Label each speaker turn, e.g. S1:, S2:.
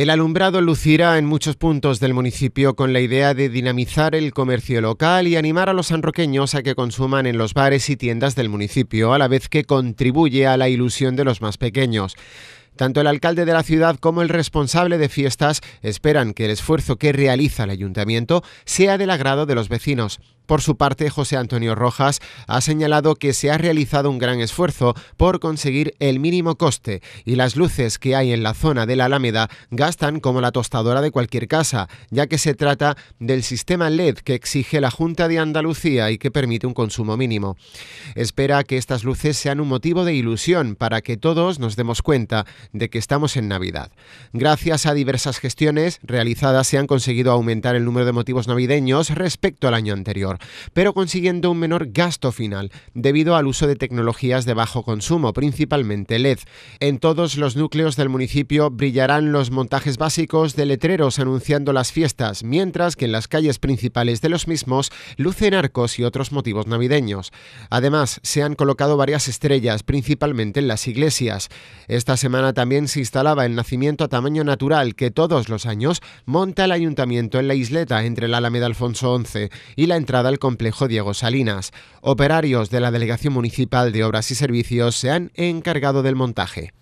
S1: El alumbrado lucirá en muchos puntos del municipio con la idea de dinamizar el comercio local y animar a los sanroqueños a que consuman en los bares y tiendas del municipio, a la vez que contribuye a la ilusión de los más pequeños. Tanto el alcalde de la ciudad como el responsable de fiestas esperan que el esfuerzo que realiza el ayuntamiento sea del agrado de los vecinos. Por su parte, José Antonio Rojas ha señalado que se ha realizado un gran esfuerzo por conseguir el mínimo coste y las luces que hay en la zona de la Alameda gastan como la tostadora de cualquier casa, ya que se trata del sistema LED que exige la Junta de Andalucía y que permite un consumo mínimo. Espera que estas luces sean un motivo de ilusión para que todos nos demos cuenta de que estamos en Navidad. Gracias a diversas gestiones realizadas se han conseguido aumentar el número de motivos navideños respecto al año anterior, pero consiguiendo un menor gasto final debido al uso de tecnologías de bajo consumo, principalmente LED. En todos los núcleos del municipio brillarán los montajes básicos de letreros anunciando las fiestas, mientras que en las calles principales de los mismos lucen arcos y otros motivos navideños. Además, se han colocado varias estrellas, principalmente en las iglesias. Esta semana también se instalaba el nacimiento a tamaño natural que todos los años monta el ayuntamiento en la isleta entre la Alameda Alfonso XI y la entrada al complejo Diego Salinas. Operarios de la Delegación Municipal de Obras y Servicios se han encargado del montaje.